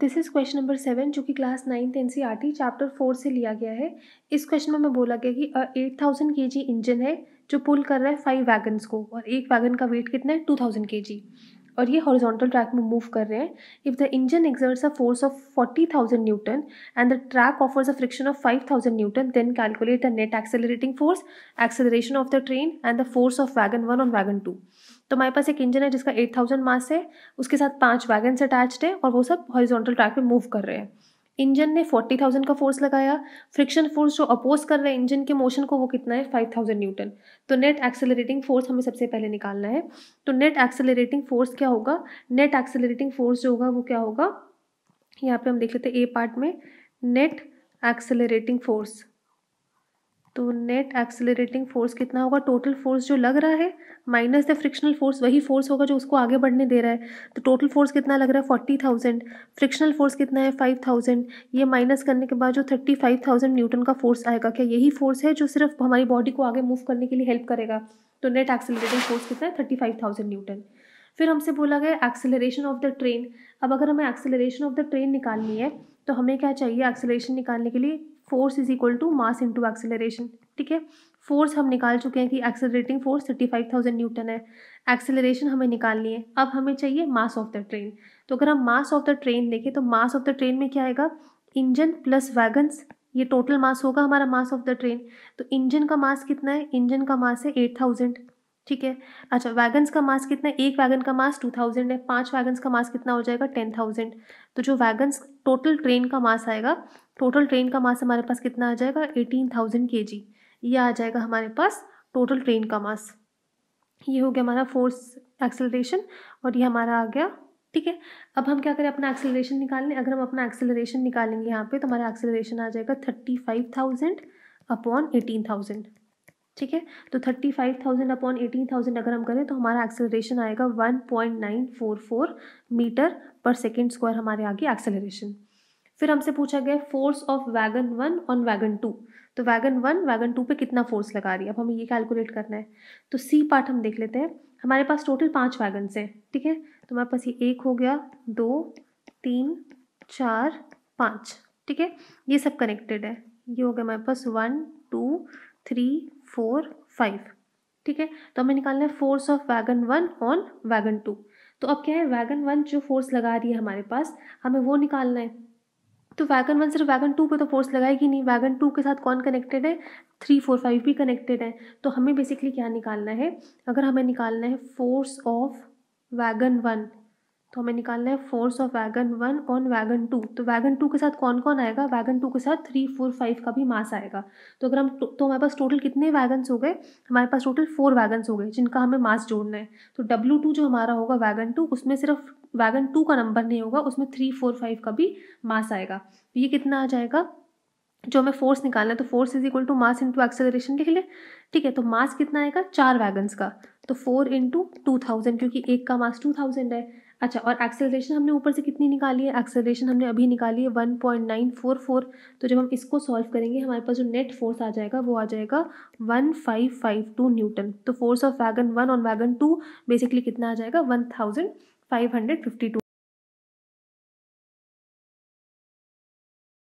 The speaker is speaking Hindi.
this is question number seven जो कि class ninth N C R T chapter four से लिया गया है इस क्वेश्चन में मैं बोला गया कि एट थाउजेंड के जी इंजन है जो पुल कर रहा है फाइव वैगन्स को और एक वैगन का वेट कितना है टू थाउजेंड के जी और ये हॉरिजॉन्टल ट्रैक में मूव कर रहे हैं if the engine exerts a force of forty thousand newton and the track offers a friction of five thousand newton then calculate the net accelerating force acceleration of the train and the force of wagon one on wagon two तो हमारे पास एक इंजन है जिसका एट थाउजेंड मास है उसके साथ पाँच वैगन अटैच्ड है और वो सब हॉरिजॉन्टल ट्रैक पे मूव कर रहे हैं इंजन ने फोर्टी थाउजेंड का फोर्स लगाया फ्रिक्शन फोर्स जो अपोज कर रहे हैं इंजन के मोशन को वो कितना है फाइव थाउजेंड न्यूटन तो नेट एक्सेलरेटिंग फोर्स हमें सबसे पहले निकालना है तो नेट एक्सेलरेटिंग फोर्स क्या होगा नेट एक्सेलरेटिंग फोर्स जो होगा वो क्या होगा यहाँ पे हम देख लेते हैं ए पार्ट में नेट एक्सेलरेटिंग फोर्स तो नेट एक्सेलरेटिंग फोर्स कितना होगा टोटल फोर्स जो लग रहा है माइनस द फ्रिक्शनल फोर्स वही फोर्स होगा जो उसको आगे बढ़ने दे रहा है तो टोटल फोर्स कितना लग रहा है फोर्टी थाउजेंड फ्रिक्शनल फोर्स कितना है फाइव थाउजेंड ये माइनस करने के बाद जो थर्टी फाइव थाउजेंड न्यूटन का फोर्स आएगा क्या यही फोर्स है जो सिर्फ हमारी बॉडी को आगे मूव करने के लिए हेल्प करेगा तो नेट एक्सेलरेटिंग फोर्स कितना है थर्टी फाइव थाउजेंड न्यूटन फिर हमसे बोला गया एक्सेलरेशन ऑफ द ट्रेन अब अगर हमें एक्सेलरेशन ऑफ द ट्रेन निकालनी है तो हमें क्या चाहिए एक्सेलरेशन निकालने के लिए force is equal to mass into acceleration ठीक है फोर्स हम निकाल चुके हैं कि accelerating force thirty five thousand newton है एक्सेलरेशन हमें निकालनी है अब हमें चाहिए मास ऑफ द ट्रेन तो अगर हम मास ऑफ द ट्रेन देखें तो मास ऑफ द ट्रेन में क्या आएगा इंजन प्लस वैगन्स ये टोटल मास होगा हमारा मास ऑफ द ट्रेन तो इंजन का मास कितना है इंजन का मास है एट थाउजेंड ठीक है अच्छा वैगन्स का मास कितना है एक वैगन का मास टू थाउजेंड है पांच वैगन्स का मास कितना हो जाएगा टेन थाउजेंड तो जो वैगन्स टोटल ट्रेन का मास आएगा टोटल ट्रेन का मास हमारे पास कितना आ जाएगा एटीन थाउजेंड के जी ये आ जाएगा हमारे पास टोटल ट्रेन का मास ये हो गया हमारा फोर्स एक्सेलरेशन और ये हमारा आ गया ठीक है अब हम क्या करें अपना एक्सेलरेशन निकाल लें अगर हम अपना एक्सेलरेशन निकालेंगे यहाँ पे तो हमारा एक्सेलरेशन आ जाएगा thirty five thousand upon eighteen thousand ठीक है तो thirty five thousand upon eighteen thousand अगर हम करें तो हमारा एक्सेलरेशन आएगा one point nine four four metre पर सेकेंड स्क्वायर हमारे आगे एक्सेलरेशन फिर हमसे पूछा गया force of wagon one on wagon two तो वैगन वन वैगन टू पे कितना फोर्स लगा रही है अब हमें ये कैलकुलेट करना है तो सी पार्ट हम देख लेते हैं हमारे पास टोटल पाँच वैगन हैं ठीक है तो हमारे पास ये एक हो गया दो तीन चार पाँच ठीक है ये सब कनेक्टेड है ये हो गया हमारे पास one two three four five ठीक है तो हमें निकालना है force of wagon one on wagon two तो अब क्या है वैगन वन जो फोर्स लगा रही है हमारे पास हमें वो निकालना है तो वैगन वन सिर्फ वैगन टू पे तो फोर्स लगाएगी नहीं वैगन टू के साथ कौन कनेक्टेड है थ्री फोर फाइव भी कनेक्टेड है तो हमें बेसिकली क्या निकालना है अगर हमें निकालना है फोर्स ऑफ वैगन वन तो हमें निकालना है force of wagon one on wagon two तो वैगन टू के साथ कौन कौन आएगा वैगन टू के साथ थ्री फोर फाइव का भी मास आएगा तो अगर हम तो हमारे पास टोटल कितने वैगन्स हो गए हमारे पास टोटल फोर वैगन्स हो गए जिनका हमें मास जोड़ना है तो डब्ल्यू टू जो हमारा होगा वैगन टू उसमें सिर्फ वैगन टू का नंबर नहीं होगा उसमें थ्री फोर फाइव का भी मास आएगा तो ये कितना आ जाएगा जो हमें फोर्स निकालना है तो force is equal to mass into acceleration लिख लें ठीक है तो मास कितना आएगा चार वैगन्स का तो फोर इंटू टू थाउजेंड क्योंकि एक का मास टू थाउजेंड है अच्छा और एक्सेलरेशन हमने ऊपर से कितनी निकाली है एक्सेलरेशन हमने अभी निकाली है one point nine four four तो जब हम इसको सॉल्व करेंगे हमारे पास जो नेट फोर्स आ जाएगा वो आ जाएगा one five five two newton तो फोर्स ऑफ वैगन वन और वैगन टू बेसिकली कितना आ जाएगा one thousand five hundred fifty to